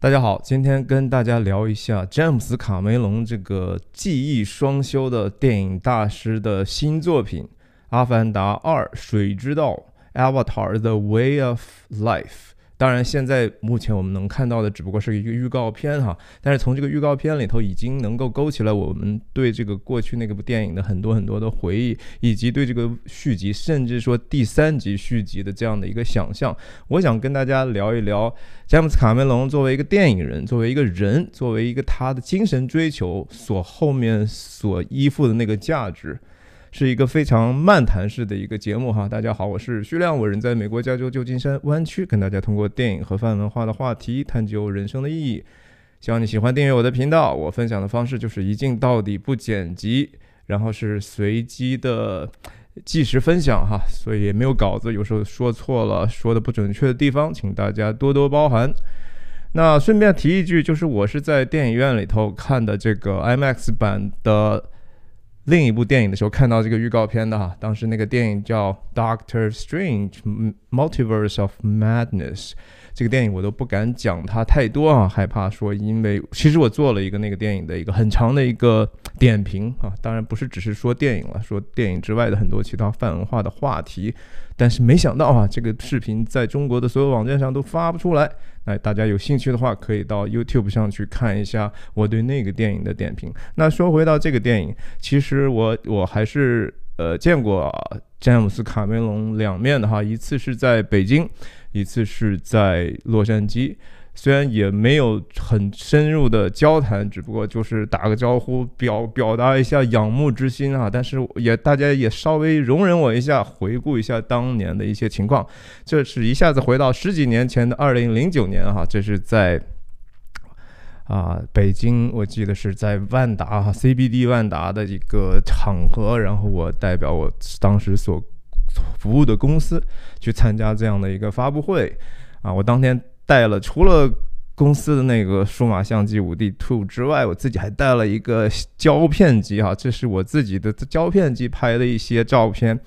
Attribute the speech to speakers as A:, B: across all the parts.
A: 大家好，今天跟大家聊一下詹姆斯·卡梅隆这个技艺双修的电影大师的新作品《阿凡达2：水之道》（Avatar: The Way of Life）。当然，现在目前我们能看到的只不过是一个预告片哈，但是从这个预告片里头已经能够勾起了我们对这个过去那个部电影的很多很多的回忆，以及对这个续集，甚至说第三集续集的这样的一个想象。我想跟大家聊一聊詹姆斯卡梅隆作为一个电影人，作为一个人，作为一个他的精神追求所后面所依附的那个价值。是一个非常漫谈式的一个节目哈，大家好，我是徐亮，我人在美国加州旧金山湾区，跟大家通过电影和泛文化的话题探究人生的意义。希望你喜欢订阅我的频道。我分享的方式就是一镜到底不剪辑，然后是随机的即时分享哈，所以也没有稿子，有时候说错了，说的不准确的地方，请大家多多包涵。那顺便提一句，就是我是在电影院里头看的这个 IMAX 版的。另一部电影的时候看到这个预告片的哈，当时那个电影叫《Doctor Strange: Multiverse of Madness》，这个电影我都不敢讲它太多啊，害怕说因为其实我做了一个那个电影的一个很长的一个点评啊，当然不是只是说电影了，说电影之外的很多其他泛文化的话题，但是没想到啊，这个视频在中国的所有网站上都发不出来。哎，大家有兴趣的话，可以到 YouTube 上去看一下我对那个电影的点评。那说回到这个电影，其实我我还是呃见过詹姆斯卡梅隆两面的哈，一次是在北京，一次是在洛杉矶。虽然也没有很深入的交谈，只不过就是打个招呼，表表达一下仰慕之心啊。但是也大家也稍微容忍我一下，回顾一下当年的一些情况。这是一下子回到十几年前的二零零九年哈，这是在啊北京，我记得是在万达哈 CBD 万达的一个场合，然后我代表我当时所服务的公司去参加这样的一个发布会啊，我当天。带了，除了公司的那个数码相机五 D Two 之外，我自己还带了一个胶片机哈，这是我自己的胶片机拍的一些照片，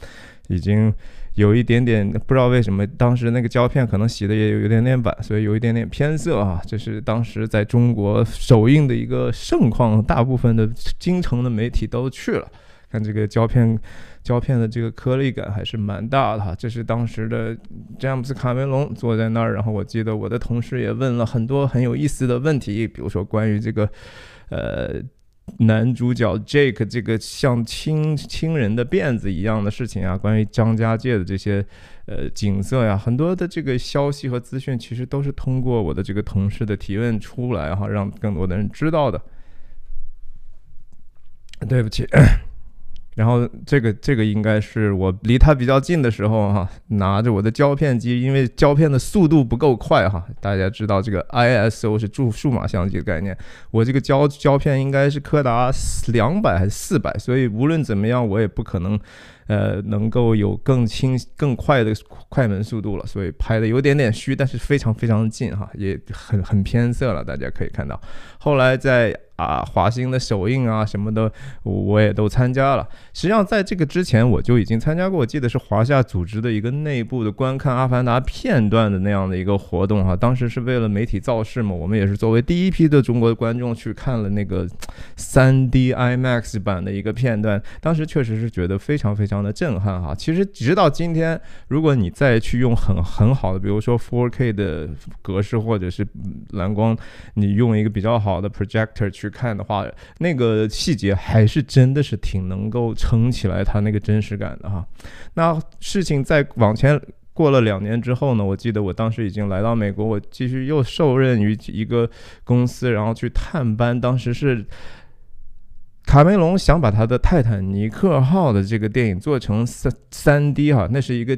A: 已经有一点点，不知道为什么当时那个胶片可能洗的也有一点点晚，所以有一点点偏色啊，这是当时在中国首映的一个盛况，大部分的京城的媒体都去了，看这个胶片。胶片的这个颗粒感还是蛮大的哈，这是当时的詹姆斯卡梅隆坐在那儿，然后我记得我的同事也问了很多很有意思的问题，比如说关于这个呃男主角 Jake 这个像亲亲人的辫子一样的事情啊，关于张家界的这些呃景色呀，很多的这个消息和资讯其实都是通过我的这个同事的提问出来，然后让更多的人知道的。对不起。然后这个这个应该是我离它比较近的时候哈，拿着我的胶片机，因为胶片的速度不够快哈。大家知道这个 ISO 是注数码相机的概念，我这个胶胶片应该是柯达两百还是四百，所以无论怎么样，我也不可能。呃，能够有更轻、更快的快门速度了，所以拍的有点点虚，但是非常非常近哈，也很很偏色了，大家可以看到。后来在啊华星的首映啊什么的，我也都参加了。实际上，在这个之前，我就已经参加过，我记得是华夏组织的一个内部的观看《阿凡达》片段的那样的一个活动哈。当时是为了媒体造势嘛，我们也是作为第一批的中国观众去看了那个 3D IMAX 版的一个片段。当时确实是觉得非常非常。的震撼哈，其实直到今天，如果你再去用很很好的，比如说 4K 的格式或者是蓝光，你用一个比较好的 projector 去看的话，那个细节还是真的是挺能够撑起来它那个真实感的哈。那事情再往前过了两年之后呢，我记得我当时已经来到美国，我继续又受任于一个公司，然后去探班，当时是。卡梅隆想把他的《泰坦尼克号》的这个电影做成三三 D 哈，那是一个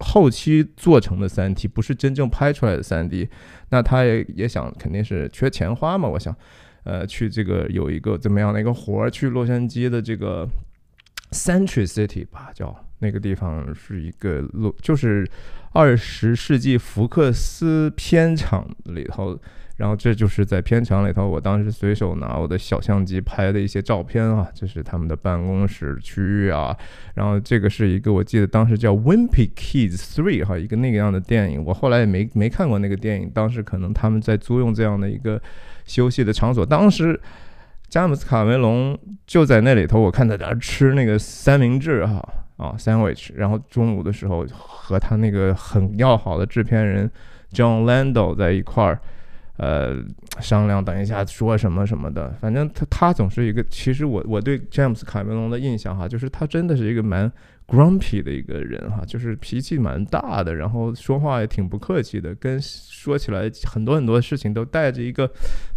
A: 后期做成的三 D，不是真正拍出来的三 D。那他也也想，肯定是缺钱花嘛，我想，呃，去这个有一个怎么样的一个活儿，去洛杉矶的这个 Century City 吧，叫那个地方是一个洛，就是二十世纪福克斯片场里头。然后这就是在片场里头，我当时随手拿我的小相机拍的一些照片啊，这是他们的办公室区域啊。然后这个是一个，我记得当时叫《Wimpy Kids Three》哈，一个那个样的电影，我后来也没没看过那个电影。当时可能他们在租用这样的一个休息的场所。当时詹姆斯·卡梅隆就在那里头，我看他在那吃那个三明治哈啊，sandwich。然后中午的时候和他那个很要好的制片人 John Landau 在一块儿。呃，商量等一下说什么什么的，反正他他总是一个。其实我我对詹姆斯·卡梅隆的印象哈，就是他真的是一个蛮 grumpy 的一个人哈，就是脾气蛮大的，然后说话也挺不客气的，跟说起来很多很多事情都带着一个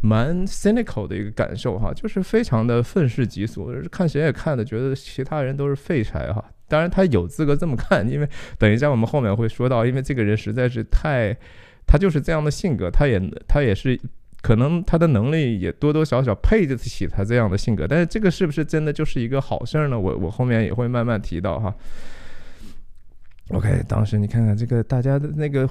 A: 蛮 cynical 的一个感受哈，就是非常的愤世嫉俗，看谁也看的觉得其他人都是废柴哈。当然他有资格这么看，因为等一下我们后面会说到，因为这个人实在是太。他就是这样的性格，他也他也是，可能他的能力也多多少少配得起他这样的性格，但是这个是不是真的就是一个好事儿呢？我我后面也会慢慢提到哈。OK，当时你看看这个大家的那个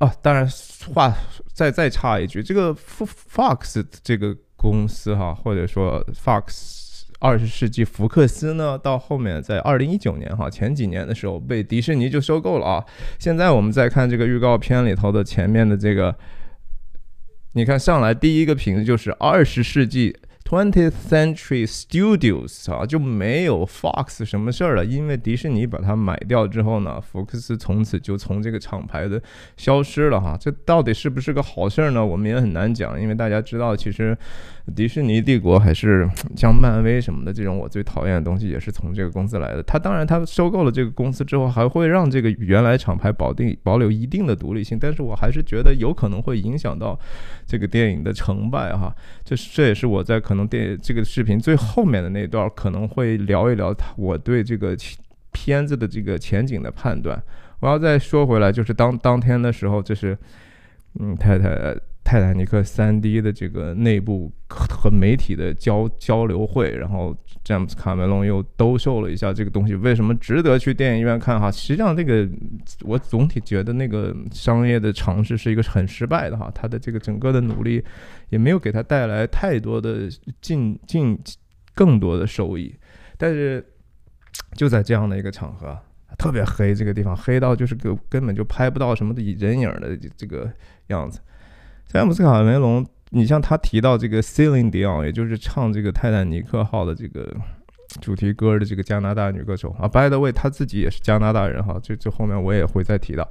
A: 哦，当然话再再插一句，这个 Fox 这个公司哈，或者说 Fox。二十世纪福克斯呢，到后面在二零一九年哈前几年的时候被迪士尼就收购了啊。现在我们再看这个预告片里头的前面的这个，你看上来第一个瓶子就是二十世纪 （Twentieth Century Studios） 啊，就没有 Fox 什么事儿了，因为迪士尼把它买掉之后呢，福克斯从此就从这个厂牌的消失了哈。这到底是不是个好事儿呢？我们也很难讲，因为大家知道其实。迪士尼帝国还是像漫威什么的这种，我最讨厌的东西，也是从这个公司来的。他当然，他收购了这个公司之后，还会让这个原来厂牌保定保留一定的独立性。但是我还是觉得有可能会影响到这个电影的成败，哈。这这也是我在可能电这个视频最后面的那段可能会聊一聊，我对这个片子的这个前景的判断。我要再说回来，就是当当天的时候，就是嗯，太太。泰坦尼克三 D 的这个内部和媒体的交交流会，然后詹姆斯卡梅隆又兜售了一下这个东西，为什么值得去电影院看？哈，实际上这个我总体觉得那个商业的尝试是一个很失败的哈，他的这个整个的努力也没有给他带来太多的进进更多的收益。但是就在这样的一个场合，特别黑这个地方，黑到就是根根本就拍不到什么的人影的这个样子。詹姆斯卡梅隆，你像他提到这个 Celine Dion，也就是唱这个《泰坦尼克号》的这个主题歌的这个加拿大女歌手啊 b y the w a y 他自己也是加拿大人哈，这这后面我也会再提到。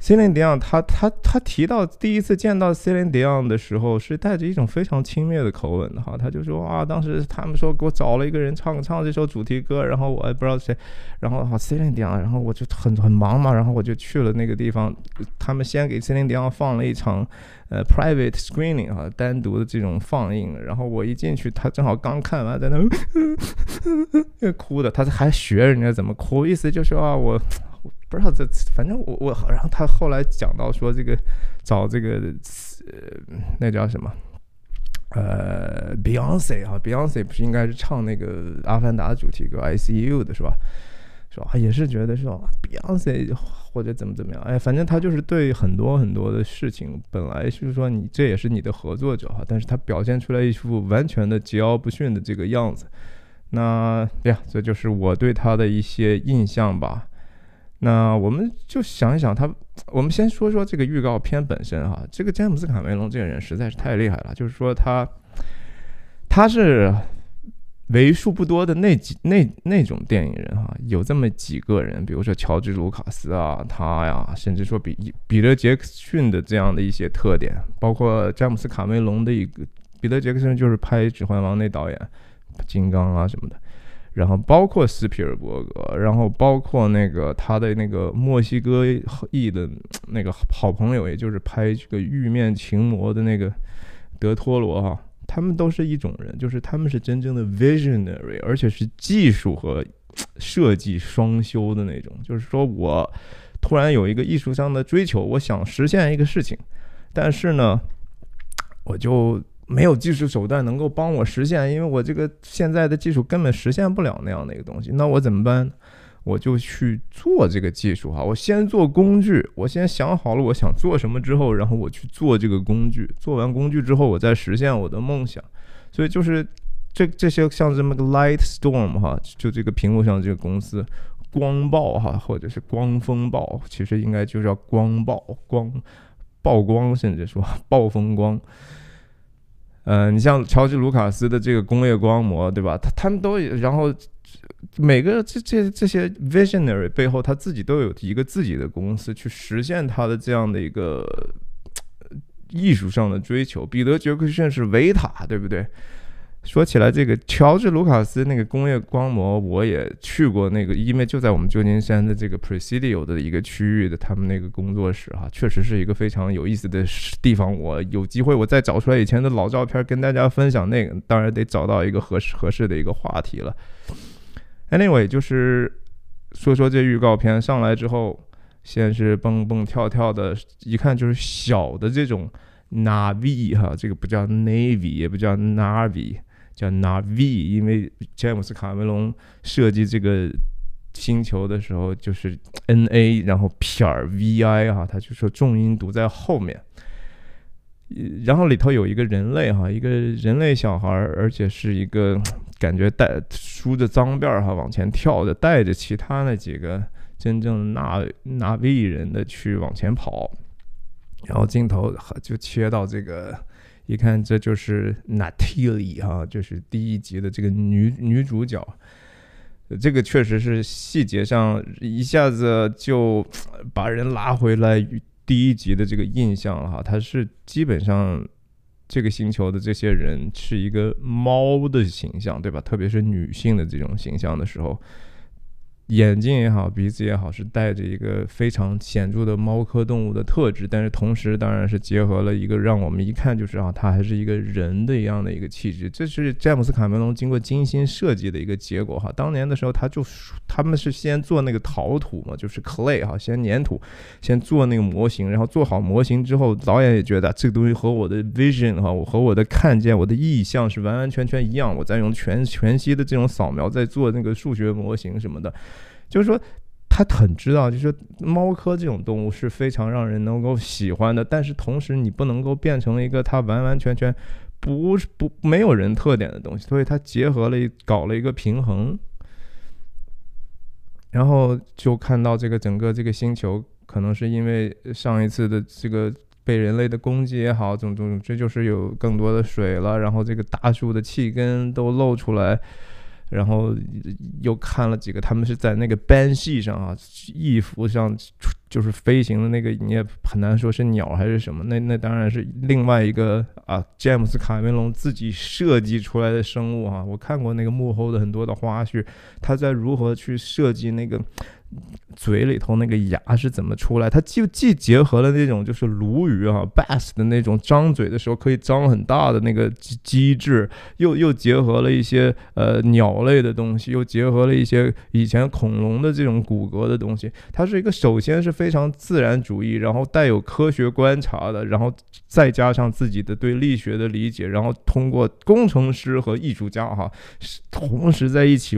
A: Celine Dion，他他他提到第一次见到 Celine Dion 的时候，是带着一种非常轻蔑的口吻的哈，他就说啊，当时他们说给我找了一个人唱唱这首主题歌，然后我也不知道谁，然后好 Celine Dion，然后我就很很忙嘛，然后我就去了那个地方，他们先给 Celine Dion 放了一场呃 private screening 啊，单独的这种放映，然后我一进去，他正好刚看完，在那 哭的，他还学人家怎么哭，意思就是啊我。不知道这，反正我我，然后他后来讲到说这个找这个那叫什么呃，Beyonce 啊，Beyonce 不是应该是唱那个《阿凡达》主题歌《I C U》的是吧？是吧？也是觉得是 Beyonce 或者怎么怎么样？哎，反正他就是对很多很多的事情，本来就是说你这也是你的合作者哈，但是他表现出来一副完全的桀骜不驯的这个样子。那对呀，这就是我对他的一些印象吧。那我们就想一想他，我们先说说这个预告片本身哈。这个詹姆斯·卡梅隆这个人实在是太厉害了，就是说他，他是为数不多的那几那那种电影人哈。有这么几个人，比如说乔治·卢卡斯啊，他呀，甚至说比彼得·杰克逊的这样的一些特点，包括詹姆斯·卡梅隆的一个彼得·杰克逊就是拍《指环王》那导演，金刚啊什么的。然后包括斯皮尔伯格，然后包括那个他的那个墨西哥裔的那个好朋友，也就是拍这个《玉面情魔》的那个德托罗哈，他们都是一种人，就是他们是真正的 visionary，而且是技术和设计双修的那种。就是说我突然有一个艺术上的追求，我想实现一个事情，但是呢，我就。没有技术手段能够帮我实现，因为我这个现在的技术根本实现不了那样的一个东西。那我怎么办？我就去做这个技术哈。我先做工具，我先想好了我想做什么之后，然后我去做这个工具。做完工具之后，我再实现我的梦想。所以就是这这些像这么个 Lightstorm 哈，就这个屏幕上这个公司光暴哈，或者是光风暴，其实应该就叫光暴光曝光，甚至说 暴风光。呃，你像乔治·卢卡斯的这个工业光魔，对吧？他他们都然后每个这这这些 visionary 背后，他自己都有一个自己的公司去实现他的这样的一个艺术上的追求。彼得·杰克逊是维塔，对不对？说起来，这个乔治·卢卡斯那个工业光魔，我也去过那个，因为就在我们旧金山的这个 Presidio 的一个区域的他们那个工作室啊，确实是一个非常有意思的地方。我有机会我再找出来以前的老照片跟大家分享那个，当然得找到一个合适合适的一个话题了。Anyway，就是说说这预告片上来之后，先是蹦蹦跳跳的，一看就是小的这种 Navi 哈，这个不叫 Navy 也不叫 Navi。叫拿 V，因为詹姆斯卡梅隆设计这个星球的时候就是 N A，然后撇 V I 哈，他就说重音读在后面。然后里头有一个人类哈，一个人类小孩，而且是一个感觉带梳着脏辫哈往前跳的，带着其他那几个真正纳纳维人的去往前跑，然后镜头就切到这个。一看，这就是 n a t a l e 哈，就是第一集的这个女女主角，这个确实是细节上一下子就把人拉回来第一集的这个印象了哈。它是基本上这个星球的这些人是一个猫的形象，对吧？特别是女性的这种形象的时候。眼睛也好，鼻子也好，是带着一个非常显著的猫科动物的特质，但是同时当然是结合了一个让我们一看就是啊，它还是一个人的一样的一个气质。这是詹姆斯·卡梅隆经过精心设计的一个结果哈。当年的时候他就他们是先做那个陶土嘛，就是 clay 哈，先粘土，先做那个模型，然后做好模型之后，导演也觉得这个东西和我的 vision 哈，我和我的看见，我的意向是完完全全一样。我在用全全息的这种扫描，在做那个数学模型什么的。就是说，他很知道，就是猫科这种动物是非常让人能够喜欢的，但是同时你不能够变成一个它完完全全不是不没有人特点的东西，所以它结合了搞了一个平衡，然后就看到这个整个这个星球，可能是因为上一次的这个被人类的攻击也好，怎么怎么，这就是有更多的水了，然后这个大树的气根都露出来。然后又看了几个，他们是在那个班系上啊，翼服像就是飞行的那个，你也很难说是鸟还是什么。那那当然是另外一个啊，詹姆斯·卡梅隆自己设计出来的生物啊。我看过那个幕后的很多的花絮，他在如何去设计那个。嘴里头那个牙是怎么出来？它既既结合了那种就是鲈鱼哈 bass 的那种张嘴的时候可以张很大的那个机机制，又又结合了一些呃鸟类的东西，又结合了一些以前恐龙的这种骨骼的东西。它是一个首先是非常自然主义，然后带有科学观察的，然后再加上自己的对力学的理解，然后通过工程师和艺术家哈同时在一起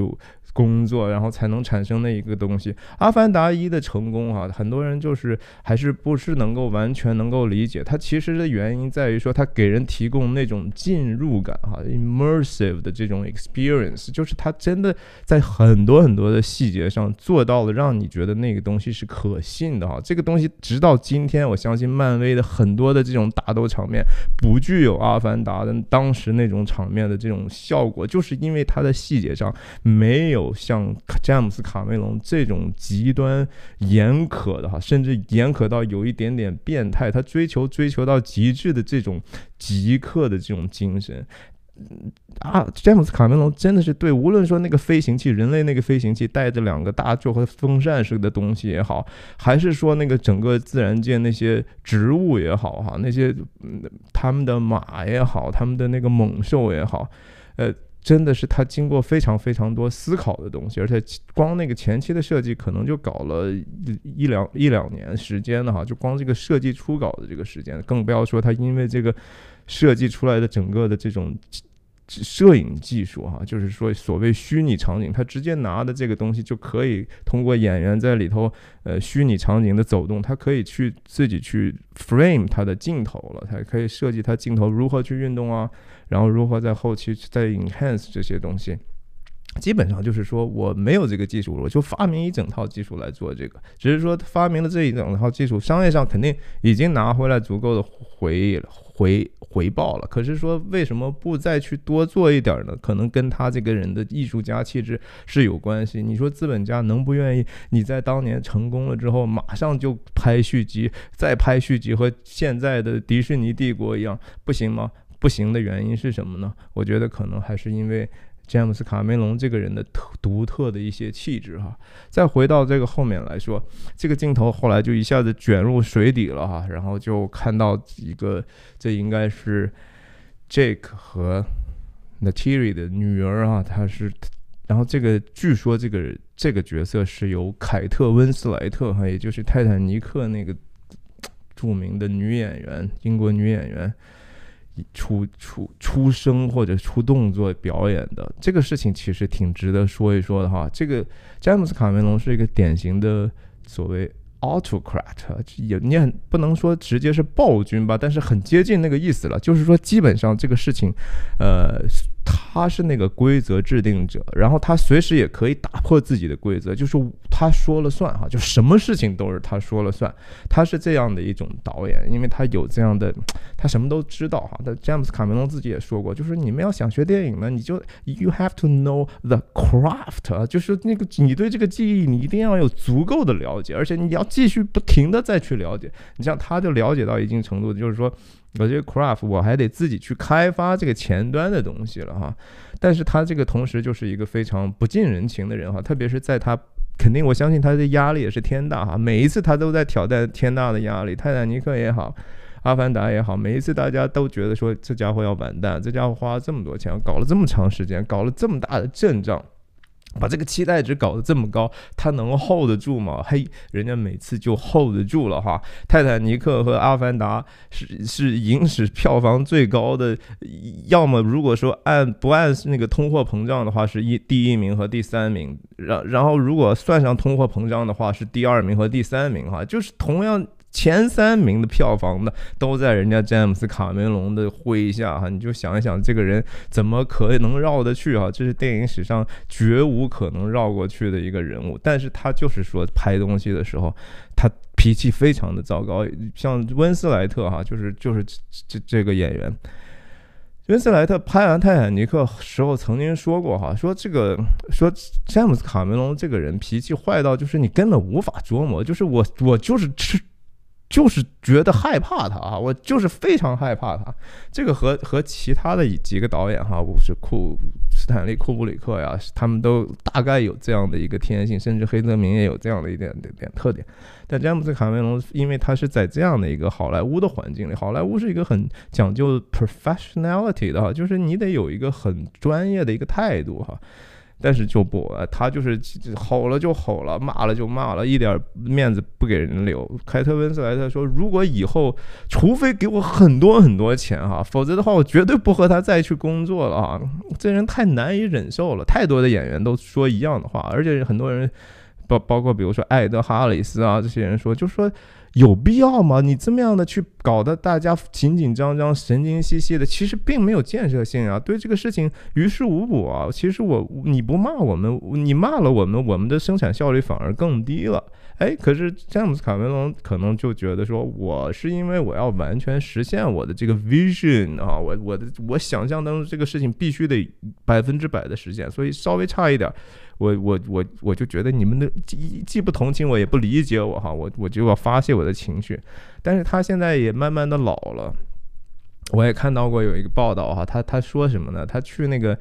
A: 工作，然后才能产生那一个东西。阿凡达一的成功哈，很多人就是还是不是能够完全能够理解它其实的原因在于说，它给人提供那种进入感哈，immersive 的这种 experience，就是它真的在很多很多的细节上做到了让你觉得那个东西是可信的哈。这个东西直到今天，我相信漫威的很多的这种打斗场面不具有阿凡达的当时那种场面的这种效果，就是因为它的细节上没有像詹姆斯卡梅隆这种。极端严苛的哈，甚至严苛到有一点点变态，他追求追求到极致的这种极客的这种精神啊！詹姆斯·卡梅隆真的是对，无论说那个飞行器，人类那个飞行器带着两个大柱和风扇似的东西也好，还是说那个整个自然界那些植物也好哈，那些他们的马也好，他们的那个猛兽也好，呃。真的是他经过非常非常多思考的东西，而且光那个前期的设计可能就搞了一两一两年时间的哈，就光这个设计初稿的这个时间，更不要说他因为这个设计出来的整个的这种摄影技术哈，就是说所谓虚拟场景，他直接拿的这个东西就可以通过演员在里头呃虚拟场景的走动，他可以去自己去 frame 他的镜头了，他可以设计他镜头如何去运动啊。然后如何在后期再 enhance 这些东西，基本上就是说我没有这个技术，我就发明一整套技术来做这个。只是说发明了这一整套技术，商业上肯定已经拿回来足够的回回回报了。可是说为什么不再去多做一点呢？可能跟他这个人的艺术家气质是有关系。你说资本家能不愿意你在当年成功了之后马上就拍续集，再拍续集，和现在的迪士尼帝国一样，不行吗？不行的原因是什么呢？我觉得可能还是因为詹姆斯卡梅隆这个人的特独特的一些气质哈。再回到这个后面来说，这个镜头后来就一下子卷入水底了哈，然后就看到一个，这应该是 Jake 和 n a t i r 的女儿啊，她是。然后这个据说这个这个角色是由凯特温斯莱特哈，也就是《泰坦尼克》那个著名的女演员，英国女演员。出出出声或者出动作表演的这个事情，其实挺值得说一说的哈。这个詹姆斯卡梅隆是一个典型的所谓 autocrat，也你不能说直接是暴君吧，但是很接近那个意思了。就是说，基本上这个事情，呃。他是那个规则制定者，然后他随时也可以打破自己的规则，就是他说了算哈，就什么事情都是他说了算。他是这样的一种导演，因为他有这样的，他什么都知道哈。但詹姆斯卡梅隆自己也说过，就是你们要想学电影呢，你就 you have to know the craft 就是那个你对这个记忆你一定要有足够的了解，而且你要继续不停的再去了解。你像他，就了解到一定程度，就是说。我觉得 Craft 我还得自己去开发这个前端的东西了哈，但是他这个同时就是一个非常不近人情的人哈，特别是在他肯定我相信他的压力也是天大哈，每一次他都在挑战天大的压力，泰坦尼克也好，阿凡达也好，每一次大家都觉得说这家伙要完蛋，这家伙花了这么多钱，搞了这么长时间，搞了这么大的阵仗。把这个期待值搞得这么高，他能 hold 得住吗？嘿，人家每次就 hold 得住了哈。泰坦尼克和阿凡达是是影史票房最高的，要么如果说按不按那个通货膨胀的话，是一第一名和第三名；然然后如果算上通货膨胀的话，是第二名和第三名哈，就是同样。前三名的票房的都在人家詹姆斯·卡梅隆的麾下哈，你就想一想，这个人怎么可能绕得去啊？这是电影史上绝无可能绕过去的一个人物。但是他就是说拍东西的时候，他脾气非常的糟糕。像温斯莱特哈，就是就是这这个演员，温斯莱特拍完《泰坦尼克》时候曾经说过哈，说这个说詹姆斯·卡梅隆这个人脾气坏到就是你根本无法琢磨，就是我我就是吃。就是觉得害怕他啊，我就是非常害怕他。这个和和其他的几个导演哈，不是库斯坦利、库布里克呀，他们都大概有这样的一个天性，甚至黑泽明也有这样的一点点特点。但詹姆斯卡梅隆，因为他是在这样的一个好莱坞的环境里，好莱坞是一个很讲究 professionality 的哈，就是你得有一个很专业的一个态度哈。但是就不，他就是吼了就吼了，骂了就骂了，一点面子不给人留。凯特·温斯莱特说：“如果以后，除非给我很多很多钱啊，否则的话，我绝对不和他再去工作了啊！这人太难以忍受了。太多的演员都说一样的话，而且很多人，包包括比如说艾德·哈里斯啊这些人说，就说。”有必要吗？你这么样的去搞得大家紧紧张张、神经兮兮的，其实并没有建设性啊，对这个事情于事无补啊。其实我你不骂我们，你骂了我们，我们的生产效率反而更低了。哎，可是詹姆斯·卡梅隆可能就觉得说，我是因为我要完全实现我的这个 vision 啊，我我的我想象当中这个事情必须得百分之百的实现，所以稍微差一点。我我我我就觉得你们的既既不同情我也不理解我哈，我我就要发泄我的情绪。但是他现在也慢慢的老了，我也看到过有一个报道哈，他他说什么呢？他去那个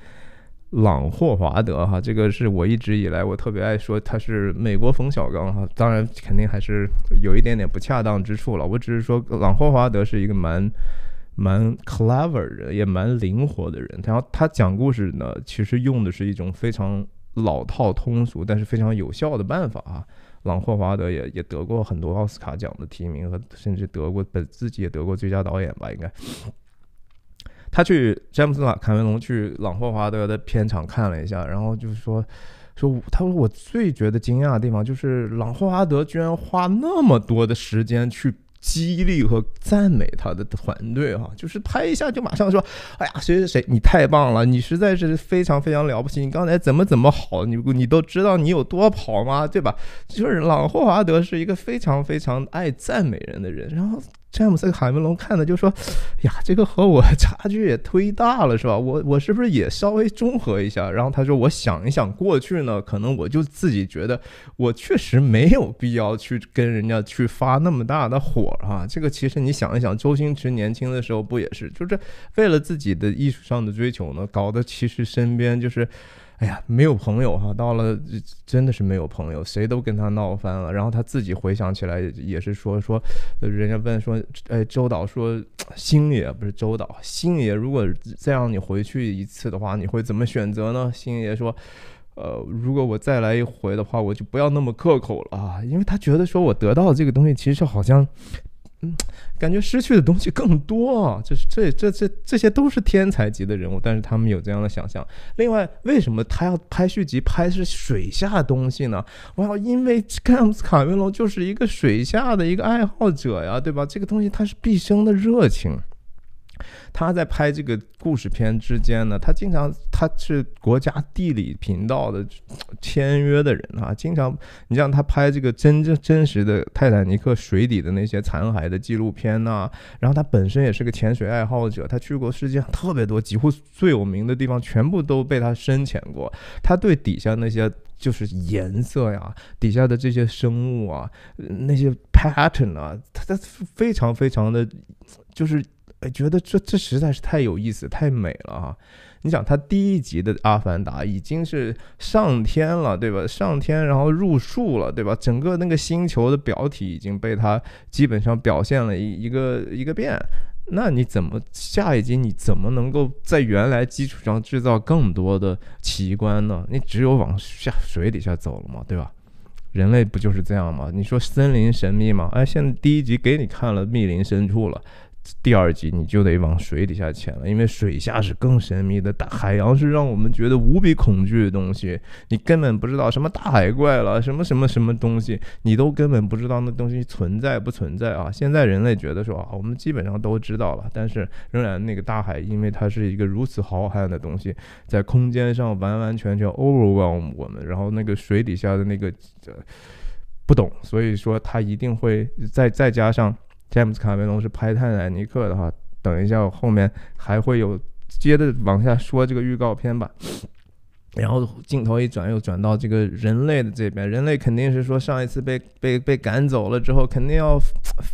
A: 朗霍华德哈，这个是我一直以来我特别爱说他是美国冯小刚哈，当然肯定还是有一点点不恰当之处了。我只是说朗霍华德是一个蛮蛮 clever 人，也蛮灵活的人。然后他讲故事呢，其实用的是一种非常。老套通俗，但是非常有效的办法啊！朗霍华德也也得过很多奥斯卡奖的提名，和甚至得过本自己也得过最佳导演吧？应该，他去詹姆斯卡卡梅隆去朗霍华德的片场看了一下，然后就是说说他说我最觉得惊讶的地方就是朗霍华德居然花那么多的时间去。激励和赞美他的团队哈，就是拍一下就马上说，哎呀，谁谁谁，你太棒了，你实在是非常非常了不起，你刚才怎么怎么好，你你都知道你有多跑吗？对吧？就是朗霍华德是一个非常非常爱赞美人的人，然后。詹姆斯·卡梅隆看的就说：“呀，这个和我差距也忒大了，是吧？我我是不是也稍微综合一下？”然后他说：“我想一想，过去呢，可能我就自己觉得，我确实没有必要去跟人家去发那么大的火啊。这个其实你想一想，周星驰年轻的时候不也是，就是为了自己的艺术上的追求呢，搞得其实身边就是。”哎呀，没有朋友哈，到了真的是没有朋友，谁都跟他闹翻了。然后他自己回想起来，也是说说，人家问说，哎，周导说星爷不是周导，星爷，如果再让你回去一次的话，你会怎么选择呢？星爷说，呃，如果我再来一回的话，我就不要那么刻口了，啊，因为他觉得说我得到的这个东西，其实好像。嗯，感觉失去的东西更多，就是这这这这些都是天才级的人物，但是他们有这样的想象。另外，为什么他要拍续集，拍是水下东西呢？哇，因为姆斯卡·梅龙就是一个水下的一个爱好者呀，对吧？这个东西他是毕生的热情。他在拍这个故事片之间呢，他经常。他是国家地理频道的签约的人啊，经常你像他拍这个真正真实的泰坦尼克水底的那些残骸的纪录片呐。然后他本身也是个潜水爱好者，他去过世界上特别多，几乎最有名的地方全部都被他深潜过。他对底下那些就是颜色呀、底下的这些生物啊、那些 pattern 啊，他他非常非常的，就是觉得这这实在是太有意思、太美了啊。你想，它第一集的《阿凡达》已经是上天了，对吧？上天，然后入树了，对吧？整个那个星球的表体已经被它基本上表现了一一个一个遍。那你怎么下一集你怎么能够在原来基础上制造更多的奇观呢？你只有往下水底下走了嘛，对吧？人类不就是这样吗？你说森林神秘嘛？哎，现在第一集给你看了密林深处了。第二集你就得往水底下潜了，因为水下是更神秘的。大海洋是让我们觉得无比恐惧的东西，你根本不知道什么大海怪了，什么什么什么东西，你都根本不知道那东西存在不存在啊！现在人类觉得说，啊，我们基本上都知道了，但是仍然那个大海，因为它是一个如此浩瀚的东西，在空间上完完全全 overwhelm 我们，然后那个水底下的那个不懂，所以说它一定会再再加上。詹姆斯·卡梅隆是拍《泰坦尼克》的话，等一下我后面还会有接着往下说这个预告片吧。然后镜头一转，又转到这个人类的这边。人类肯定是说，上一次被被被赶走了之后，肯定要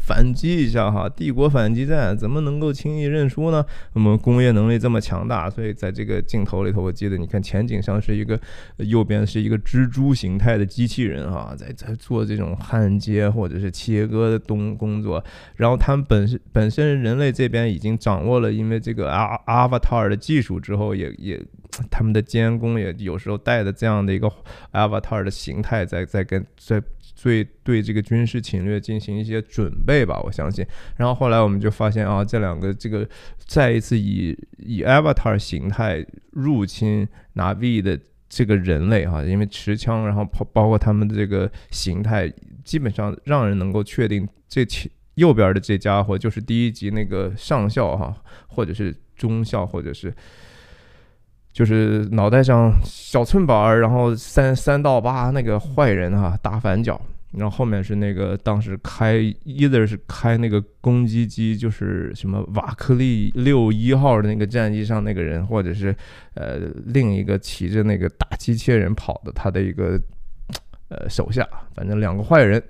A: 反击一下哈。帝国反击战怎么能够轻易认输呢？那么工业能力这么强大，所以在这个镜头里头，我记得你看前景上是一个右边是一个蜘蛛形态的机器人哈，在在做这种焊接或者是切割的东工作。然后他们本身本身人类这边已经掌握了，因为这个阿阿瓦塔尔的技术之后，也也。他们的监工也有时候带着这样的一个 Avatar 的形态，在在跟在最对这个军事侵略进行一些准备吧，我相信。然后后来我们就发现啊，这两个这个再一次以以 Avatar 形态入侵拿 V 的这个人类哈，因为持枪，然后包包括他们的这个形态，基本上让人能够确定这右边的这家伙就是第一集那个上校哈，或者是中校，或者是。就是脑袋上小寸板儿，然后三三到八那个坏人哈，大反角，然后后面是那个当时开，either 是开那个攻击机，就是什么瓦克利六一号的那个战机上那个人，或者是呃另一个骑着那个大机器人跑的他的一个呃手下，反正两个坏人，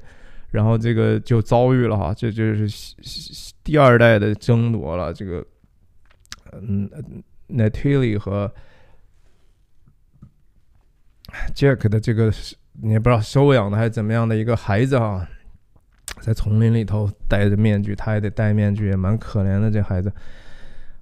A: 然后这个就遭遇了哈，这就是第二代的争夺了，这个嗯，Natalie 和。Jack 的这个，你也不知道收养的还是怎么样的一个孩子啊，在丛林里头戴着面具，他也得戴面具，也蛮可怜的这孩子。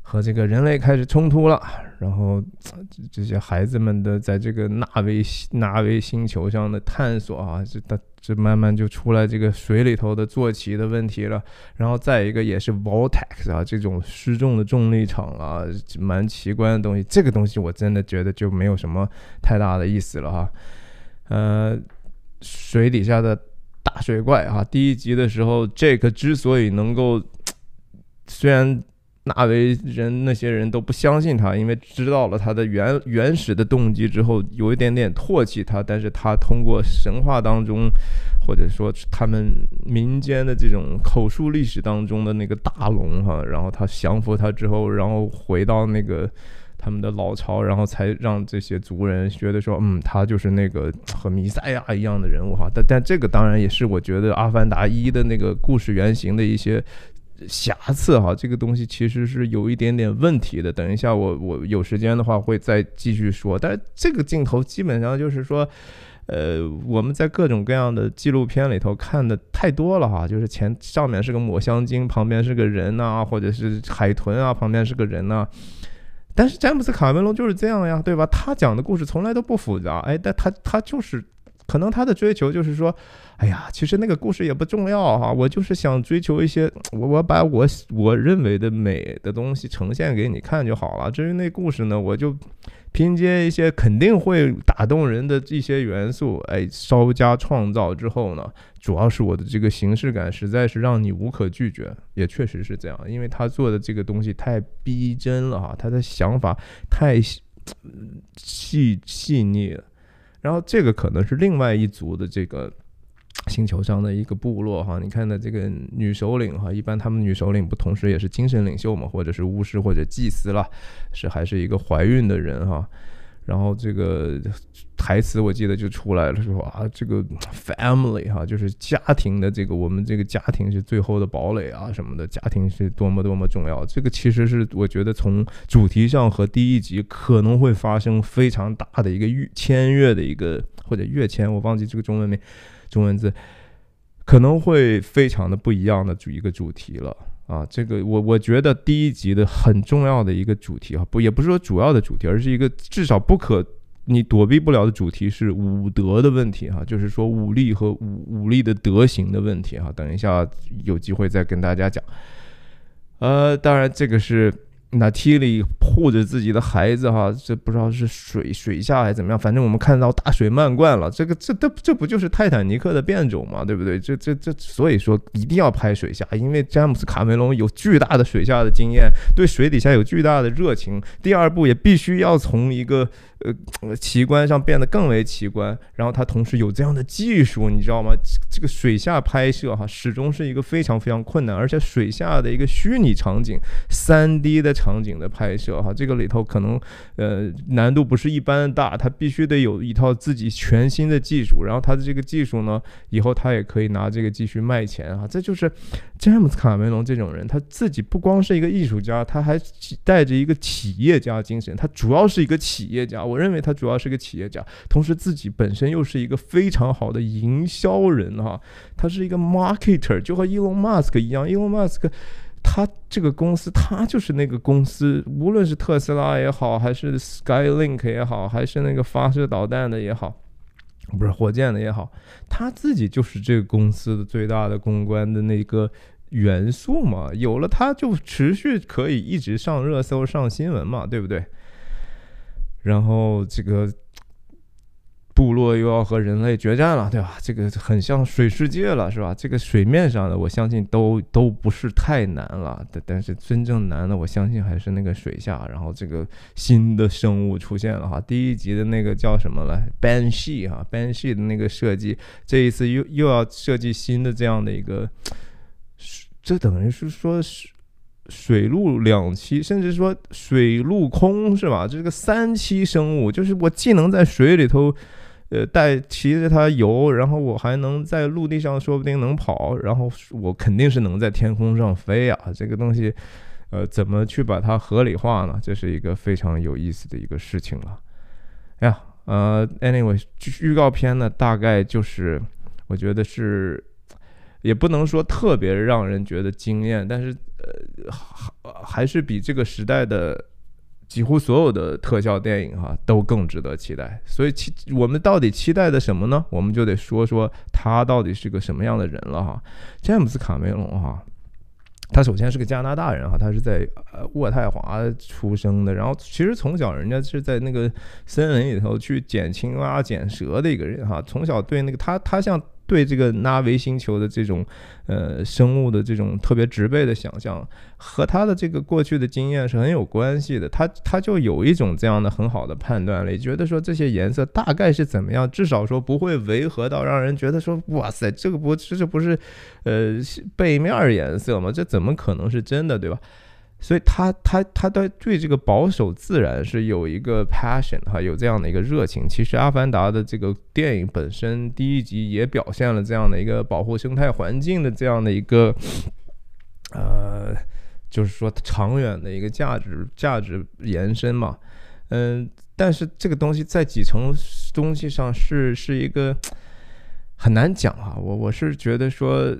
A: 和这个人类开始冲突了，然后这这些孩子们的在这个纳维纳维星球上的探索啊，这这慢慢就出来这个水里头的坐骑的问题了，然后再一个也是 v o l t e x 啊这种失重的重力场啊，蛮奇观的东西，这个东西我真的觉得就没有什么太大的意思了哈。呃，水底下的大水怪啊，第一集的时候，Jake 之所以能够 虽然。纳维人那些人都不相信他，因为知道了他的原原始的动机之后，有一点点唾弃他。但是他通过神话当中，或者说他们民间的这种口述历史当中的那个大龙哈，然后他降服他之后，然后回到那个他们的老巢，然后才让这些族人觉得说，嗯，他就是那个和弥赛亚一样的人物哈。但但这个当然也是我觉得《阿凡达一》的那个故事原型的一些。瑕疵哈，这个东西其实是有一点点问题的。等一下，我我有时间的话会再继续说。但是这个镜头基本上就是说，呃，我们在各种各样的纪录片里头看的太多了哈，就是前上面是个抹香鲸，旁边是个人呐，或者是海豚啊，旁边是个人呐。但是詹姆斯·卡梅隆就是这样呀，对吧？他讲的故事从来都不复杂，哎，但他他就是。可能他的追求就是说，哎呀，其实那个故事也不重要哈，我就是想追求一些我我把我我认为的美的东西呈现给你看就好了。至于那故事呢，我就拼接一些肯定会打动人的这些元素，哎，稍加创造之后呢，主要是我的这个形式感实在是让你无可拒绝，也确实是这样，因为他做的这个东西太逼真了哈，他的想法太细细腻了。然后这个可能是另外一族的这个星球上的一个部落哈，你看的这个女首领哈，一般他们女首领不同时也是精神领袖嘛，或者是巫师或者祭司了，是还是一个怀孕的人哈。然后这个台词我记得就出来了，说啊，这个 family 哈，就是家庭的这个，我们这个家庭是最后的堡垒啊，什么的，家庭是多么多么重要。这个其实是我觉得从主题上和第一集可能会发生非常大的一个签约的一个或者越迁，我忘记这个中文名、中文字，可能会非常的不一样的主一个主题了。啊，这个我我觉得第一集的很重要的一个主题哈，不也不是说主要的主题，而是一个至少不可你躲避不了的主题是武德的问题哈，就是说武力和武武力的德行的问题哈。等一下有机会再跟大家讲，呃，当然这个是。那梯里护着自己的孩子，哈，这不知道是水水下还是怎么样，反正我们看到大水漫灌了。这个这这这不就是泰坦尼克的变种吗？对不对？这这这，所以说一定要拍水下，因为詹姆斯卡梅隆有巨大的水下的经验，对水底下有巨大的热情。第二部也必须要从一个呃奇观上变得更为奇观，然后他同时有这样的技术，你知道吗？这个水下拍摄哈，始终是一个非常非常困难，而且水下的一个虚拟场景，三 D 的。场景的拍摄哈，这个里头可能呃难度不是一般大，他必须得有一套自己全新的技术，然后他的这个技术呢，以后他也可以拿这个继续卖钱哈。这就是詹姆斯卡梅隆这种人，他自己不光是一个艺术家，他还带着一个企业家精神，他主要是一个企业家，我认为他主要是个企业家，同时自己本身又是一个非常好的营销人哈，他是一个 marketer，就和伊隆马斯克一样，伊隆马斯克。他这个公司，他就是那个公司，无论是特斯拉也好，还是 Skylink 也好，还是那个发射导弹的也好，不是火箭的也好，他自己就是这个公司的最大的公关的那个元素嘛。有了他，就持续可以一直上热搜、上新闻嘛，对不对？然后这个。部落又要和人类决战了，对吧？这个很像水世界了，是吧？这个水面上的，我相信都都不是太难了。但但是真正难的，我相信还是那个水下。然后这个新的生物出现了哈，第一集的那个叫什么来？Ban She 哈，Ban She 的那个设计，这一次又又要设计新的这样的一个，这等于是说水水陆两栖，甚至说水陆空是吧？这是个三栖生物，就是我既能在水里头。呃，带骑着它游，然后我还能在陆地上说不定能跑，然后我肯定是能在天空上飞啊！这个东西，呃，怎么去把它合理化呢？这是一个非常有意思的一个事情了。哎呀，呃，anyway，预告片呢，大概就是我觉得是也不能说特别让人觉得惊艳，但是呃，还是比这个时代的。几乎所有的特效电影哈都更值得期待，所以期我们到底期待的什么呢？我们就得说说他到底是个什么样的人了哈。詹姆斯卡梅隆哈，他首先是个加拿大人哈，他是在呃渥太华出生的，然后其实从小人家是在那个森林里头去捡青蛙、捡蛇的一个人哈，从小对那个他他像。对这个纳维星球的这种，呃，生物的这种特别植被的想象，和他的这个过去的经验是很有关系的。他他就有一种这样的很好的判断力，觉得说这些颜色大概是怎么样，至少说不会违和到让人觉得说，哇塞，这个不这这不是，呃，背面颜色吗？这怎么可能是真的，对吧？所以，他他他对对这个保守自然是有一个 passion 哈，有这样的一个热情。其实，《阿凡达》的这个电影本身第一集也表现了这样的一个保护生态环境的这样的一个，呃，就是说长远的一个价值价值延伸嘛。嗯，但是这个东西在几层东西上是是一个很难讲哈。我我是觉得说。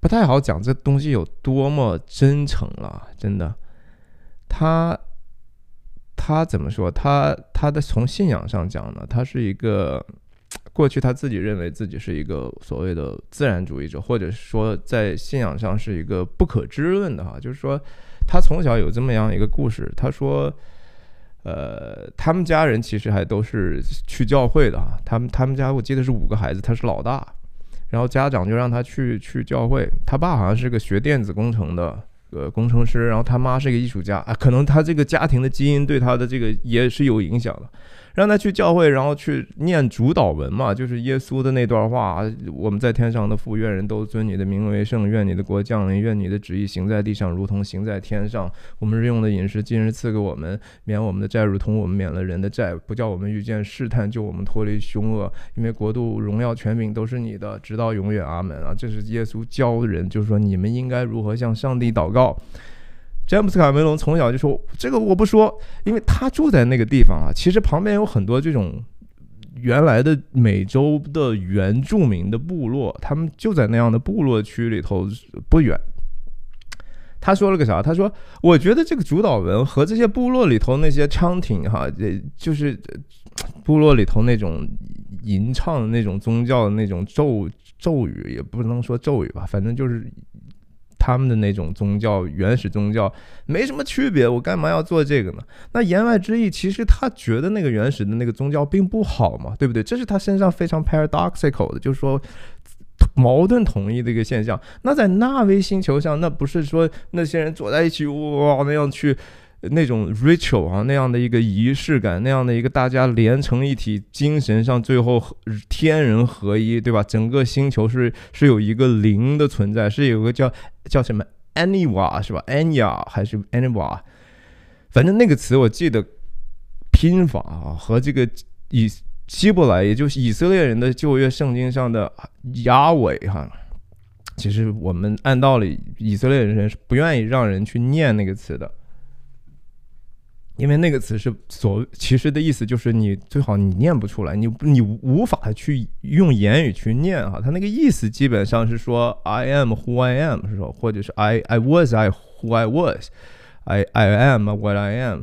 A: 不太好讲，这东西有多么真诚了，真的。他他怎么说？他他的从信仰上讲呢，他是一个过去他自己认为自己是一个所谓的自然主义者，或者说在信仰上是一个不可知论的哈。就是说，他从小有这么样一个故事，他说，呃，他们家人其实还都是去教会的哈。他们他们家我记得是五个孩子，他是老大。然后家长就让他去去教会。他爸好像是个学电子工程的呃，工程师，然后他妈是个艺术家。啊，可能他这个家庭的基因对他的这个也是有影响的。让他去教会，然后去念主导文嘛，就是耶稣的那段话。我们在天上的父，愿人都尊你的名为圣，愿你的国降临，愿你的旨意行在地上，如同行在天上。我们日用的饮食，今日赐给我们，免我们的债，如同我们免了人的债，不叫我们遇见试探，救我们脱离凶恶。因为国度、荣耀、权柄都是你的，直到永远。阿门啊！这是耶稣教人，就是说你们应该如何向上帝祷告。詹姆斯卡梅隆从小就说这个我不说，因为他住在那个地方啊。其实旁边有很多这种原来的美洲的原住民的部落，他们就在那样的部落区里头不远。他说了个啥？他说：“我觉得这个主导文和这些部落里头那些唱挺哈，这就是部落里头那种吟唱的那种宗教的那种咒咒语，也不能说咒语吧，反正就是。”他们的那种宗教，原始宗教没什么区别，我干嘛要做这个呢？那言外之意，其实他觉得那个原始的那个宗教并不好嘛，对不对？这是他身上非常 paradoxical 的，就是说矛盾统一的一个现象。那在纳威星球上，那不是说那些人坐在一起哇，那样去。那种 ritual 啊那样的一个仪式感，那样的一个大家连成一体，精神上最后天人合一，对吧？整个星球是是有一个灵的存在，是有个叫叫什么 a n y w a 是吧 a n y a 还是 a n y w a 反正那个词我记得拼法啊，和这个以希伯来，也就是以色列人的旧约圣经上的亚伟哈，其实我们按道理以色列人是不愿意让人去念那个词的。因为那个词是所其实的意思就是你最好你念不出来，你你无法去用言语去念啊，他那个意思基本上是说 I am who I am 是说，或者是 I I was I who I was I I am what I am。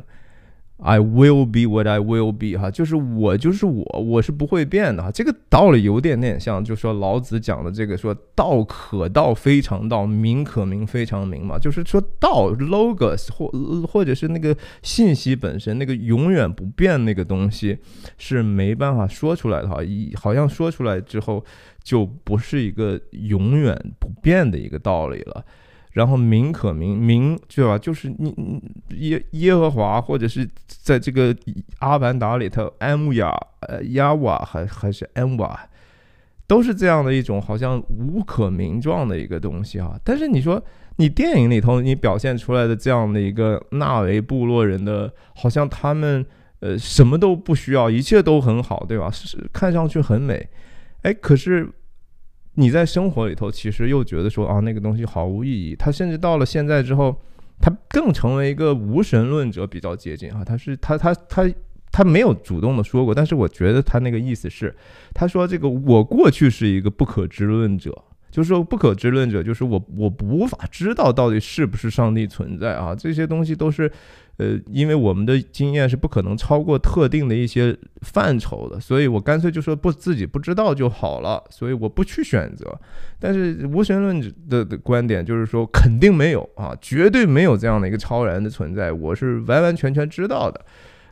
A: I will be what I will be，哈，就是我就是我，我是不会变的。这个道理有点点像，就说老子讲的这个，说道可道非常道，名可名非常名嘛。就是说道 logos 或或者是那个信息本身那个永远不变那个东西，是没办法说出来的一好像说出来之后就不是一个永远不变的一个道理了。然后名可名，名对吧？就是你耶耶和华，或者是在这个阿凡达里头，安慕亚呃亚瓦还还是安瓦，都是这样的一种好像无可名状的一个东西啊。但是你说你电影里头你表现出来的这样的一个纳维部落人的，好像他们呃什么都不需要，一切都很好，对吧？是看上去很美，哎，可是。你在生活里头，其实又觉得说啊，那个东西毫无意义。他甚至到了现在之后，他更成为一个无神论者比较接近啊。他是他他他他没有主动的说过，但是我觉得他那个意思是，他说这个我过去是一个不可知论者，就是说不可知论者就是我我无法知道到底是不是上帝存在啊，这些东西都是。呃，因为我们的经验是不可能超过特定的一些范畴的，所以我干脆就说不自己不知道就好了，所以我不去选择。但是无神论的观点就是说，肯定没有啊，绝对没有这样的一个超然的存在，我是完完全全知道的。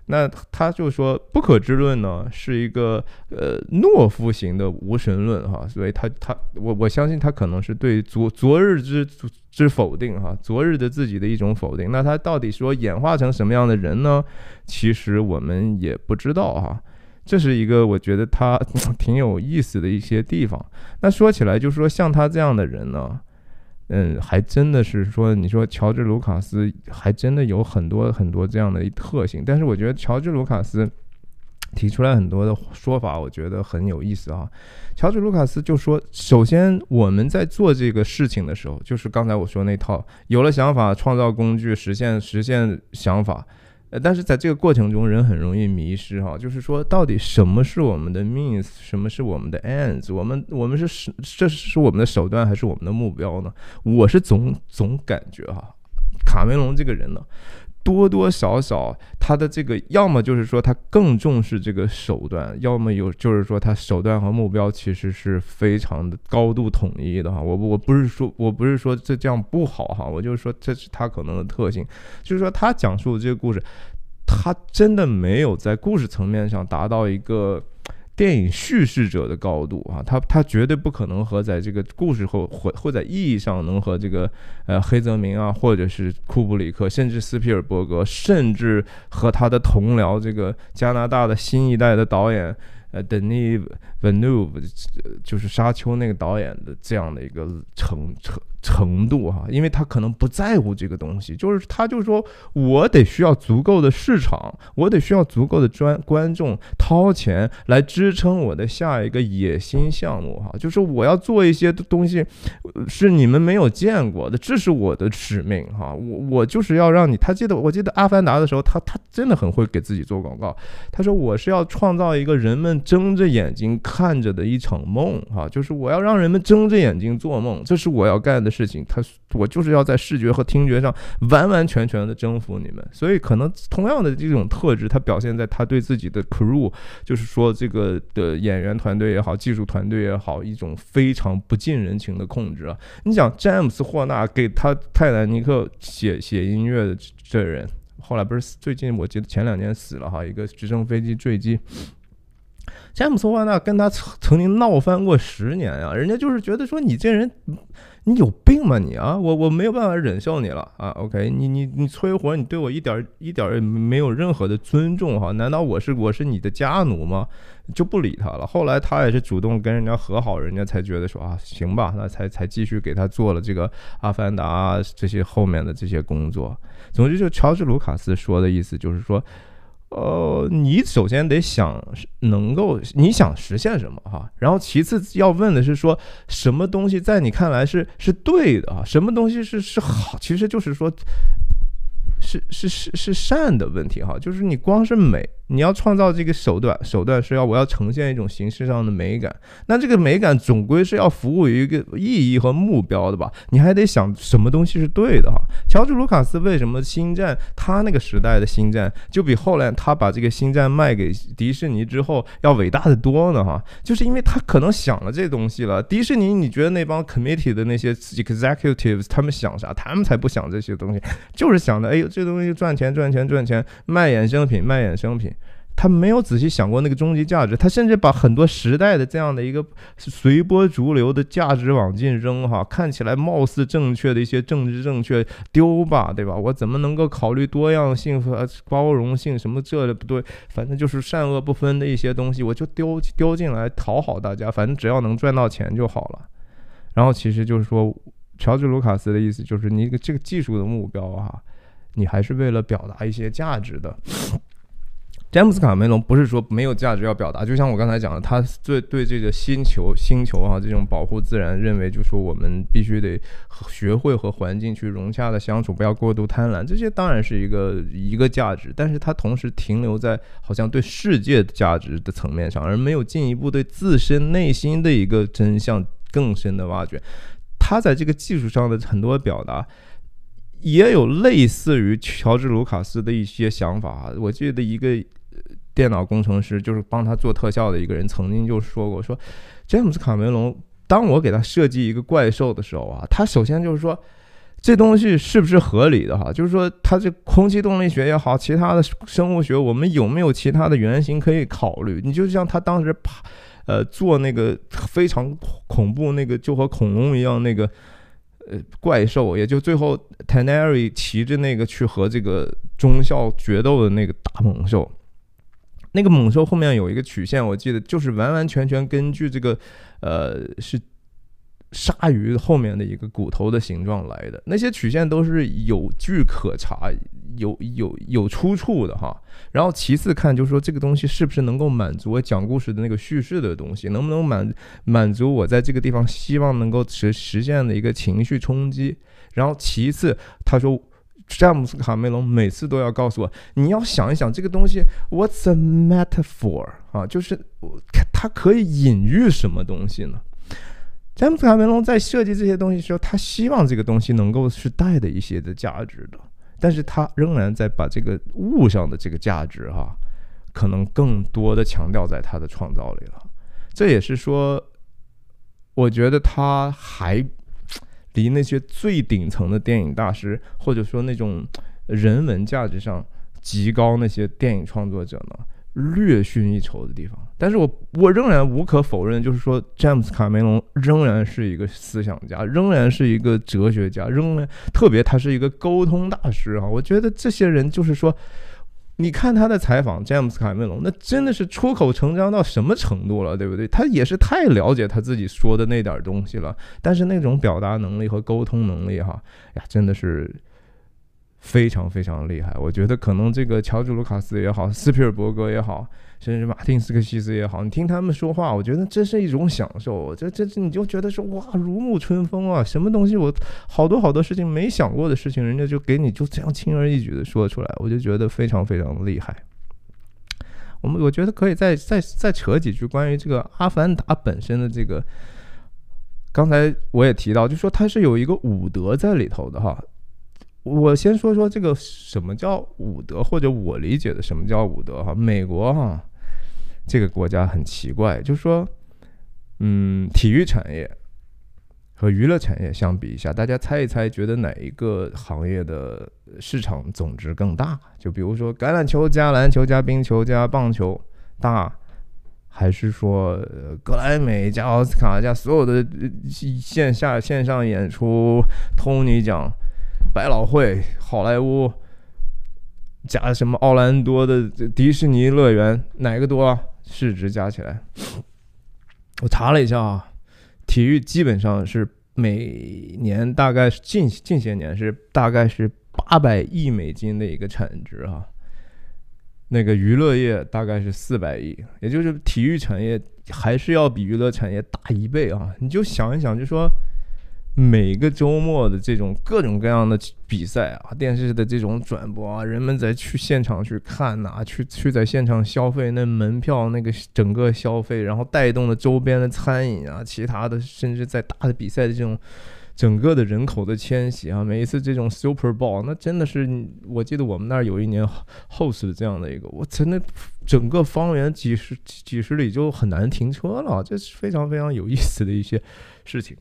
A: 那他就说不可知论呢，是一个呃懦夫型的无神论哈，所以，他他我我相信他可能是对昨昨日之之否定哈，昨日的自己的一种否定。那他到底说演化成什么样的人呢？其实我们也不知道哈，这是一个我觉得他 挺有意思的一些地方。那说起来，就说像他这样的人呢。嗯，还真的是说，你说乔治卢卡斯还真的有很多很多这样的一特性，但是我觉得乔治卢卡斯提出来很多的说法，我觉得很有意思啊。乔治卢卡斯就说，首先我们在做这个事情的时候，就是刚才我说那套，有了想法，创造工具，实现实现想法。但是在这个过程中，人很容易迷失哈。就是说，到底什么是我们的 means，什么是我们的 ends？我们我们是是，这是我们的手段还是我们的目标呢？我是总总感觉哈，卡梅隆这个人呢。多多少少，他的这个要么就是说他更重视这个手段，要么有就是说他手段和目标其实是非常的高度统一的哈。我我不是说我不是说这这样不好哈，我就是说这是他可能的特性，就是说他讲述的这个故事，他真的没有在故事层面上达到一个。电影叙事者的高度啊，他他绝对不可能和在这个故事后或或在意义上能和这个呃黑泽明啊，或者是库布里克，甚至斯皮尔伯格，甚至和他的同僚这个加拿大的新一代的导演。呃，Denis v e v e n e u v e 就是《沙丘》那个导演的这样的一个程程程度哈，因为他可能不在乎这个东西，就是他就说我得需要足够的市场，我得需要足够的专观众掏钱来支撑我的下一个野心项目哈，就是我要做一些东西是你们没有见过的，这是我的使命哈，我我就是要让你他记得我记得《阿凡达》的时候，他他真的很会给自己做广告，他说我是要创造一个人们。睁着眼睛看着的一场梦，哈，就是我要让人们睁着眼睛做梦，这是我要干的事情。他，我就是要在视觉和听觉上完完全全的征服你们。所以，可能同样的这种特质，它表现在他对自己的 crew，就是说这个的演员团队也好，技术团队也好，一种非常不近人情的控制。啊。你想，詹姆斯·霍纳给他《泰坦尼克》写写音乐的这人，后来不是最近，我记得前两年死了哈，一个直升飞机坠机。詹姆斯·沃纳跟他曾曾经闹翻过十年啊，人家就是觉得说你这人，你有病吗你啊，我我没有办法忍受你了啊。OK，你你你催活，你对我一点一点也没有任何的尊重哈？难道我是我是你的家奴吗？就不理他了。后来他也是主动跟人家和好，人家才觉得说啊行吧，那才才继续给他做了这个《阿凡达》这些后面的这些工作。总之，就乔治·卢卡斯说的意思就是说。呃，你首先得想能够你想实现什么哈，然后其次要问的是说什么东西在你看来是是对的啊，什么东西是是好，其实就是说是是是是善的问题哈，就是你光是美。你要创造这个手段，手段是要我要呈现一种形式上的美感，那这个美感总归是要服务于一个意义和目标的吧？你还得想什么东西是对的哈？乔治·卢卡斯为什么《星战》他那个时代的《星战》就比后来他把这个《星战》卖给迪士尼之后要伟大的多呢？哈，就是因为他可能想了这东西了。迪士尼，你觉得那帮 committee 的那些 executives 他们想啥？他们才不想这些东西，就是想着，哎呦，这东西赚钱赚钱赚钱，卖衍生品卖衍生品。他没有仔细想过那个终极价值，他甚至把很多时代的这样的一个随波逐流的价值往进扔哈，看起来貌似正确的一些政治正确丢吧，对吧？我怎么能够考虑多样性和包容性什么这的不对，反正就是善恶不分的一些东西，我就丢丢进来讨好大家，反正只要能赚到钱就好了。然后其实就是说，乔治卢卡斯的意思就是，你这个技术的目标啊，你还是为了表达一些价值的。詹姆斯卡梅隆不是说没有价值要表达，就像我刚才讲的，他最对这个星球、星球啊这种保护自然，认为就说我们必须得学会和环境去融洽的相处，不要过度贪婪，这些当然是一个一个价值，但是他同时停留在好像对世界的价值的层面上，而没有进一步对自身内心的一个真相更深的挖掘。他在这个技术上的很多表达，也有类似于乔治卢卡斯的一些想法啊，我记得一个。电脑工程师就是帮他做特效的一个人，曾经就说过说，詹姆斯卡梅隆，当我给他设计一个怪兽的时候啊，他首先就是说这东西是不是合理的哈，就是说他这空气动力学也好，其他的生物学，我们有没有其他的原型可以考虑？你就像他当时爬呃做那个非常恐怖那个就和恐龙一样那个呃怪兽，也就最后 t e n n e r y 骑着那个去和这个中校决斗的那个大猛兽。那个猛兽后面有一个曲线，我记得就是完完全全根据这个，呃，是鲨鱼后面的一个骨头的形状来的。那些曲线都是有据可查、有有有出处的哈。然后其次看就是说这个东西是不是能够满足我讲故事的那个叙事的东西，能不能满满足我在这个地方希望能够实实现的一个情绪冲击。然后其次他说。詹姆斯卡梅隆每次都要告诉我：“你要想一想这个东西，What's the metaphor 啊？就是他可以隐喻什么东西呢？”詹姆斯卡梅隆在设计这些东西时候，他希望这个东西能够是带的一些的价值的，但是他仍然在把这个物上的这个价值哈，可能更多的强调在他的创造里了。这也是说，我觉得他还。离那些最顶层的电影大师，或者说那种人文价值上极高那些电影创作者呢，略逊一筹的地方。但是我我仍然无可否认，就是说詹姆斯卡梅隆仍然是一个思想家，仍然是一个哲学家，仍然特别他是一个沟通大师啊！我觉得这些人就是说。你看他的采访，詹姆斯·卡梅隆那真的是出口成章到什么程度了，对不对？他也是太了解他自己说的那点东西了，但是那种表达能力和沟通能力，哈，呀，真的是非常非常厉害。我觉得可能这个乔治·卢卡斯也好，斯皮尔伯格也好。甚至马丁·斯科西斯也好，你听他们说话，我觉得这是一种享受。这这这，你就觉得说哇，如沐春风啊！什么东西，我好多好多事情没想过的事情，人家就给你就这样轻而易举的说出来，我就觉得非常非常厉害。我们我觉得可以再再再扯几句关于这个《阿凡达》本身的这个，刚才我也提到，就说它是有一个武德在里头的哈。我先说说这个什么叫伍德，或者我理解的什么叫伍德哈。美国哈这个国家很奇怪，就是说，嗯，体育产业和娱乐产业相比一下，大家猜一猜，觉得哪一个行业的市场总值更大？就比如说橄榄球加篮球加冰球加棒球大，还是说格莱美加奥斯卡加所有的线下线上演出托尼奖？百老汇、好莱坞加什么奥兰多的迪士尼乐园，哪个多？市值加起来，我查了一下啊，体育基本上是每年大概是近近些年是大概是八百亿美金的一个产值啊，那个娱乐业大概是四百亿，也就是体育产业还是要比娱乐产业大一倍啊。你就想一想，就说。每个周末的这种各种各样的比赛啊，电视的这种转播啊，人们在去现场去看呐，去去在现场消费，那门票那个整个消费，然后带动了周边的餐饮啊，其他的，甚至在大的比赛的这种整个的人口的迁徙啊，每一次这种 Super Bowl，那真的是，我记得我们那儿有一年 host 这样的一个，我真的整个方圆几十几十里就很难停车了，这是非常非常有意思的一些事情。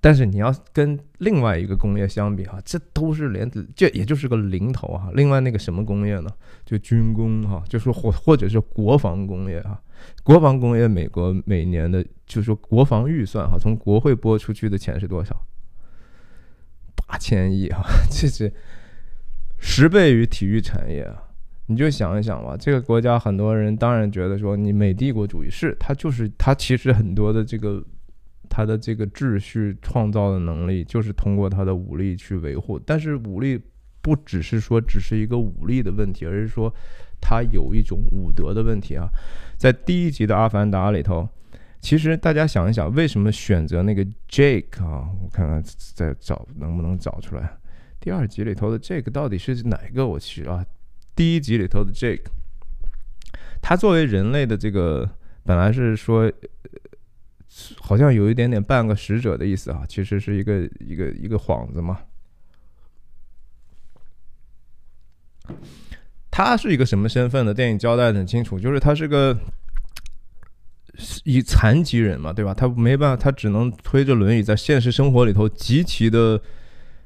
A: 但是你要跟另外一个工业相比哈，这都是连这也就是个零头啊。另外那个什么工业呢？就军工哈，就是或或者是国防工业哈。国防工业，美国每年的就是说国防预算哈，从国会拨出去的钱是多少？八千亿啊，这是十倍于体育产业。啊。你就想一想吧，这个国家很多人当然觉得说你美帝国主义是它就是它其实很多的这个。他的这个秩序创造的能力，就是通过他的武力去维护。但是武力不只是说只是一个武力的问题，而是说他有一种武德的问题啊。在第一集的《阿凡达》里头，其实大家想一想，为什么选择那个 Jake 啊？我看看再找能不能找出来。第二集里头的 Jake 到底是哪个？我去啊！第一集里头的 Jake，他作为人类的这个本来是说。好像有一点点半个使者的意思啊，其实是一个一个一个幌子嘛。他是一个什么身份的？电影交代的很清楚，就是他是个以残疾人嘛，对吧？他没办法，他只能推着轮椅在现实生活里头极其的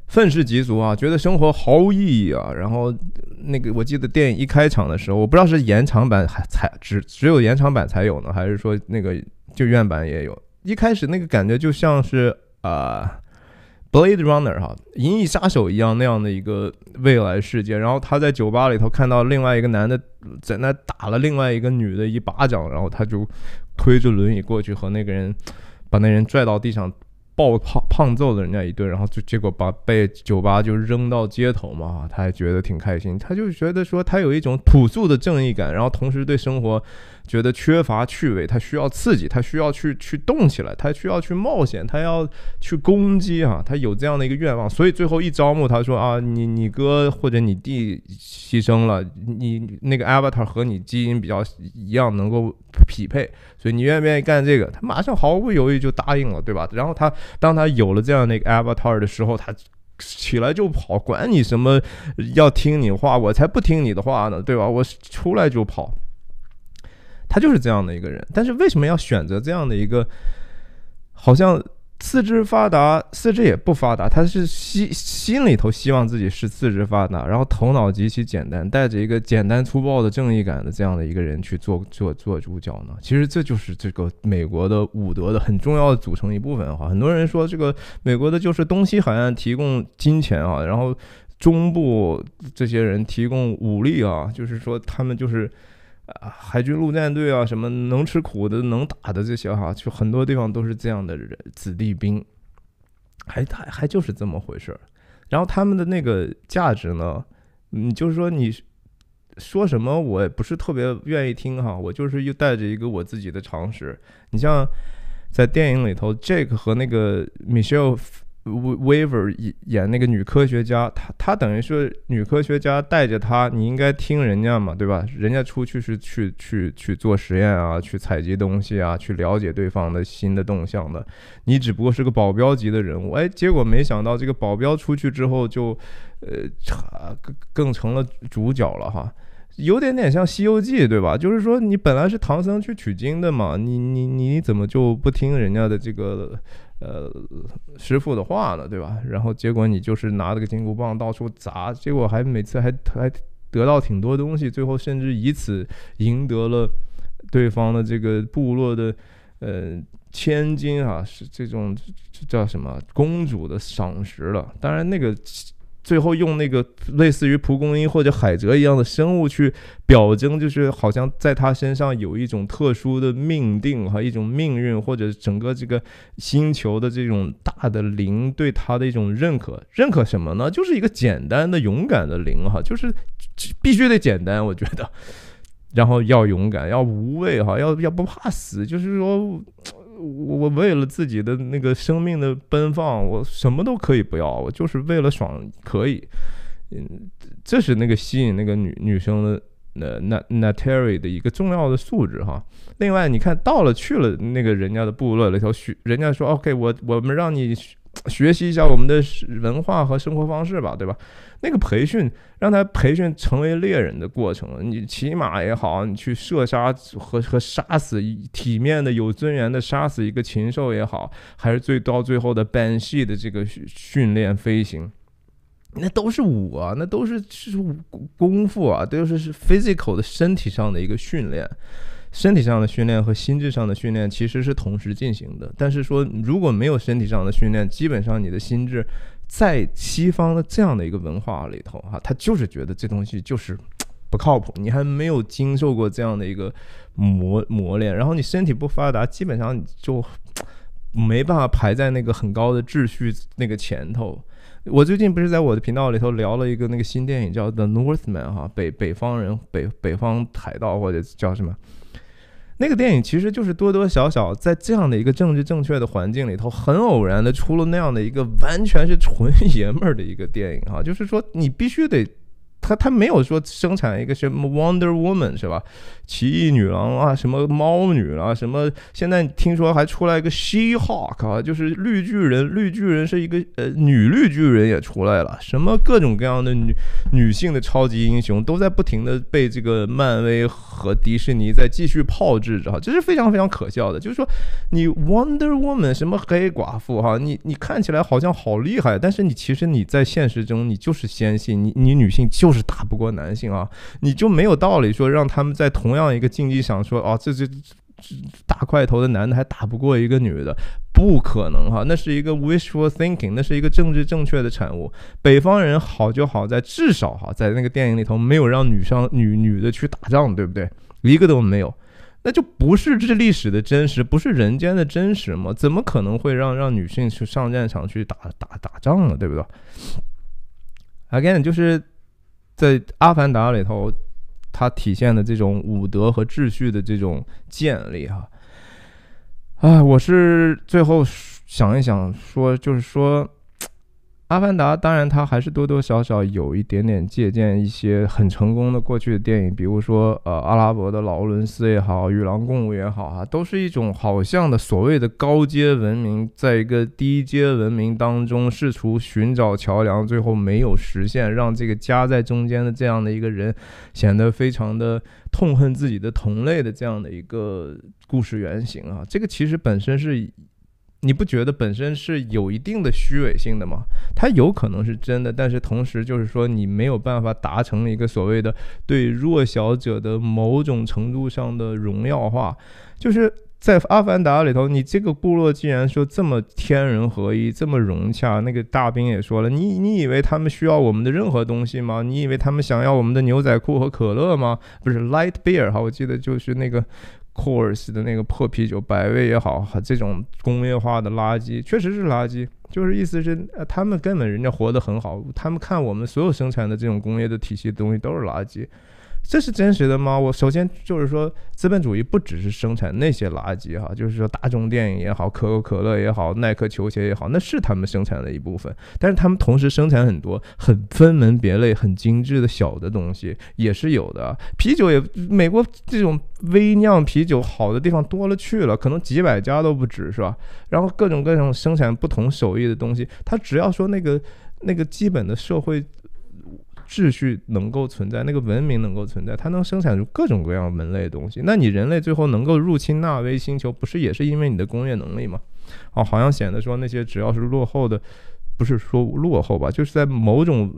A: 愤世嫉俗啊，觉得生活毫无意义啊。然后那个我记得电影一开场的时候，我不知道是延长版还才只只有延长版才有呢，还是说那个。就院版也有，一开始那个感觉就像是啊，《Blade Runner》哈，《银翼杀手》一样那样的一个未来世界。然后他在酒吧里头看到另外一个男的在那打了另外一个女的一巴掌，然后他就推着轮椅过去和那个人把那人拽到地上暴胖胖揍了人家一顿，然后就结果把被酒吧就扔到街头嘛，他还觉得挺开心，他就觉得说他有一种朴素的正义感，然后同时对生活。觉得缺乏趣味，他需要刺激，他需要去去动起来，他需要去冒险，他要去攻击啊，他有这样的一个愿望，所以最后一招募他说啊，你你哥或者你弟牺牲了，你那个 avatar 和你基因比较一样，能够匹配，所以你愿不愿意干这个？他马上毫不犹豫就答应了，对吧？然后他当他有了这样的一个 avatar 的时候，他起来就跑，管你什么要听你话，我才不听你的话呢，对吧？我出来就跑。他就是这样的一个人，但是为什么要选择这样的一个，好像四肢发达、四肢也不发达，他是心心里头希望自己是四肢发达，然后头脑极其简单，带着一个简单粗暴的正义感的这样的一个人去做做做主角呢？其实这就是这个美国的武德的很重要的组成一部分哈。很多人说这个美国的就是东西海岸提供金钱啊，然后中部这些人提供武力啊，就是说他们就是。啊，海军陆战队啊，什么能吃苦的、能打的这些哈，就很多地方都是这样的人子弟兵，还还还就是这么回事儿。然后他们的那个价值呢，嗯，就是说你说什么我也不是特别愿意听哈，我就是又带着一个我自己的常识。你像在电影里头，Jack 和那个 Michelle。Waver 演那个女科学家，她她等于说女科学家带着她，你应该听人家嘛，对吧？人家出去是去去去做实验啊，去采集东西啊，去了解对方的新的动向的。你只不过是个保镖级的人物，哎，结果没想到这个保镖出去之后就，呃，更更成了主角了哈，有点点像《西游记》，对吧？就是说你本来是唐僧去取经的嘛，你你你怎么就不听人家的这个？呃，师傅的话呢，对吧？然后结果你就是拿这个金箍棒到处砸，结果还每次还还得到挺多东西，最后甚至以此赢得了对方的这个部落的呃千金啊，是这种叫什么公主的赏识了。当然那个。最后用那个类似于蒲公英或者海蜇一样的生物去表征，就是好像在他身上有一种特殊的命定哈，一种命运或者整个这个星球的这种大的灵对他的一种认可。认可什么呢？就是一个简单的勇敢的灵哈，就是必须得简单，我觉得，然后要勇敢，要无畏哈，要要不怕死，就是说。我我为了自己的那个生命的奔放，我什么都可以不要，我就是为了爽可以，嗯，这是那个吸引那个女女生的，那那那 Terry 的一个重要的素质哈。另外，你看到了去了那个人家的部落，里头，许人家说 OK，我我们让你。学习一下我们的文化和生活方式吧，对吧？那个培训让他培训成为猎人的过程，你骑马也好，你去射杀和和杀死体面的、有尊严的杀死一个禽兽也好，还是最到最后的本系的这个训练飞行，那都是武啊，那都是是功夫啊，都是是 physical 的身体上的一个训练。身体上的训练和心智上的训练其实是同时进行的，但是说如果没有身体上的训练，基本上你的心智，在西方的这样的一个文化里头，哈，他就是觉得这东西就是不靠谱。你还没有经受过这样的一个磨磨练，然后你身体不发达，基本上你就没办法排在那个很高的秩序那个前头。我最近不是在我的频道里头聊了一个那个新电影叫《The Northman》哈，北北方人北北方海盗或者叫什么？那个电影其实就是多多少少在这样的一个政治正确的环境里头，很偶然的出了那样的一个完全是纯爷们儿的一个电影啊，就是说你必须得。他他没有说生产一个什么 Wonder Woman 是吧？奇异女郎啊，什么猫女啊，什么现在听说还出来一个 She-Hulk 啊，就是绿巨人，绿巨人是一个呃女绿巨人也出来了，什么各种各样的女女性的超级英雄都在不停的被这个漫威和迪士尼在继续炮制着哈，这是非常非常可笑的。就是说你 Wonder Woman 什么黑寡妇哈，你你看起来好像好厉害，但是你其实你在现实中你就是纤细，你你女性就是。打不过男性啊，你就没有道理说让他们在同样一个竞技场说哦，这这大块头的男的还打不过一个女的，不可能哈，那是一个 wishful thinking，那是一个政治正确的产物。北方人好就好在至少哈，在那个电影里头没有让女生女女的去打仗，对不对？一个都没有，那就不是这历史的真实，不是人间的真实吗？怎么可能会让让女性去上战场去打打打仗呢？对不对？Again，就是。在《阿凡达》里头，它体现的这种武德和秩序的这种建立，哈，啊，我是最后想一想说，就是说。阿凡达当然，它还是多多少少有一点点借鉴一些很成功的过去的电影，比如说呃，阿拉伯的劳伦斯也好，与狼共舞也好啊，都是一种好像的所谓的高阶文明在一个低阶文明当中试图寻找桥梁，最后没有实现，让这个夹在中间的这样的一个人显得非常的痛恨自己的同类的这样的一个故事原型啊，这个其实本身是。你不觉得本身是有一定的虚伪性的吗？它有可能是真的，但是同时就是说，你没有办法达成一个所谓的对弱小者的某种程度上的荣耀化。就是在《阿凡达》里头，你这个部落既然说这么天人合一，这么融洽，那个大兵也说了，你你以为他们需要我们的任何东西吗？你以为他们想要我们的牛仔裤和可乐吗？不是 Light Beer 哈，我记得就是那个。Coors 的那个破啤酒，百威也好，这种工业化的垃圾确实是垃圾。就是意思是，他们根本人家活得很好，他们看我们所有生产的这种工业的体系东西都是垃圾。这是真实的吗？我首先就是说，资本主义不只是生产那些垃圾哈，就是说大众电影也好，可口可乐也好，耐克球鞋也好，那是他们生产的一部分。但是他们同时生产很多很分门别类、很精致的小的东西也是有的。啤酒也，美国这种微酿啤酒好的地方多了去了，可能几百家都不止是吧？然后各种各种生产不同手艺的东西，他只要说那个那个基本的社会。秩序能够存在，那个文明能够存在，它能生产出各种各样门类的东西。那你人类最后能够入侵纳威星球，不是也是因为你的工业能力吗？哦，好像显得说那些只要是落后的，不是说落后吧，就是在某种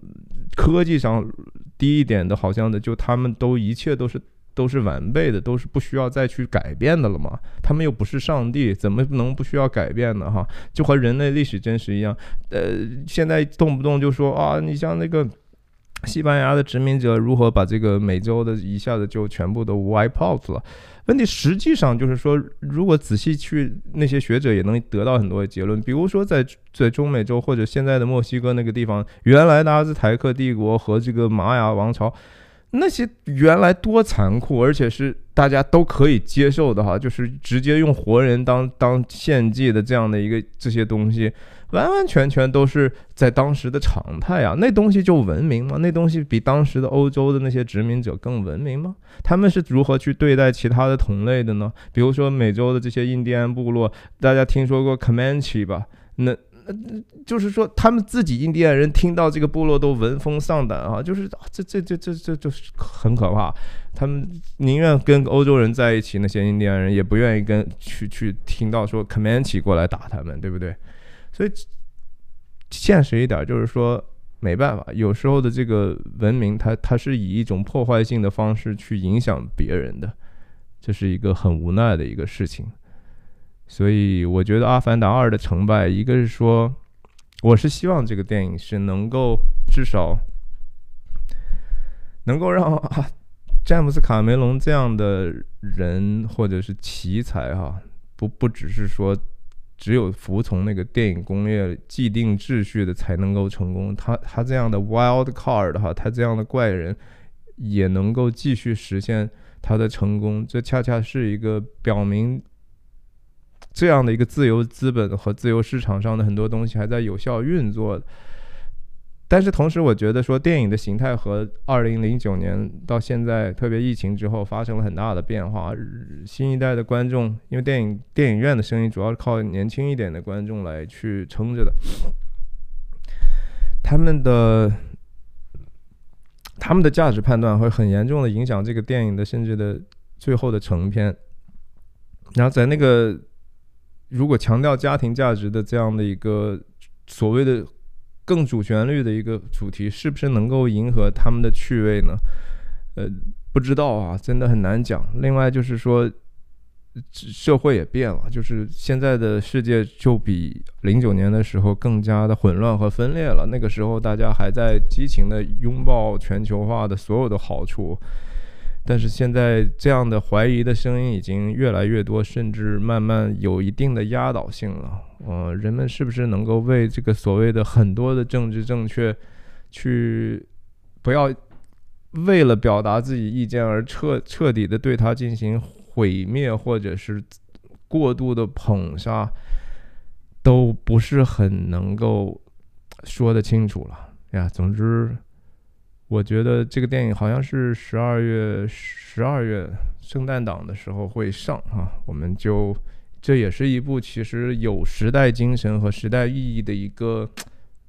A: 科技上低一点的，好像的，就他们都一切都是都是完备的，都是不需要再去改变的了嘛。他们又不是上帝，怎么能不需要改变呢？哈，就和人类历史真实一样，呃，现在动不动就说啊，你像那个。西班牙的殖民者如何把这个美洲的一下子就全部都 wipe out 了？问题实际上就是说，如果仔细去，那些学者也能得到很多的结论。比如说，在在中美洲或者现在的墨西哥那个地方，原来的阿兹台克帝国和这个玛雅王朝，那些原来多残酷，而且是大家都可以接受的哈，就是直接用活人当当献祭的这样的一个这些东西。完完全全都是在当时的常态啊！那东西就文明吗？那东西比当时的欧洲的那些殖民者更文明吗？他们是如何去对待其他的同类的呢？比如说美洲的这些印第安部落，大家听说过 Comanche 吧？那，就是说他们自己印第安人听到这个部落都闻风丧胆啊，就是这这这这这就是很可怕。他们宁愿跟欧洲人在一起，那些印第安人也不愿意跟去去听到说 Comanche 过来打他们，对不对？所以，现实一点就是说，没办法，有时候的这个文明，它它是以一种破坏性的方式去影响别人的，这是一个很无奈的一个事情。所以，我觉得《阿凡达二》的成败，一个是说，我是希望这个电影是能够至少能够让啊、詹姆斯卡梅隆这样的人或者是奇才哈，不不只是说。只有服从那个电影工业既定秩序的才能够成功。他他这样的 wild card 哈，他这样的怪人也能够继续实现他的成功。这恰恰是一个表明这样的一个自由资本和自由市场上的很多东西还在有效运作。但是同时，我觉得说电影的形态和二零零九年到现在，特别疫情之后发生了很大的变化。新一代的观众，因为电影电影院的生意主要是靠年轻一点的观众来去撑着的，他们的他们的价值判断会很严重的影响这个电影的甚至的最后的成片。然后在那个如果强调家庭价值的这样的一个所谓的。更主旋律的一个主题，是不是能够迎合他们的趣味呢？呃，不知道啊，真的很难讲。另外就是说，社会也变了，就是现在的世界就比零九年的时候更加的混乱和分裂了。那个时候大家还在激情的拥抱全球化的所有的好处。但是现在这样的怀疑的声音已经越来越多，甚至慢慢有一定的压倒性了。呃，人们是不是能够为这个所谓的很多的政治正确，去不要为了表达自己意见而彻彻底的对它进行毁灭，或者是过度的捧杀，都不是很能够说得清楚了呀。总之。我觉得这个电影好像是十二月十二月圣诞档的时候会上啊，我们就这也是一部其实有时代精神和时代意义的一个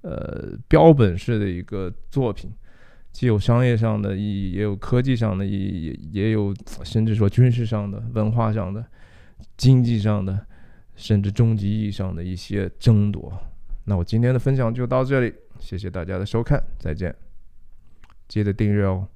A: 呃标本式的一个作品，既有商业上的意义，也有科技上的意义，也也有甚至说军事上的、文化上的、经济上的，甚至终极意义上的一些争夺。那我今天的分享就到这里，谢谢大家的收看，再见。记得订阅哦！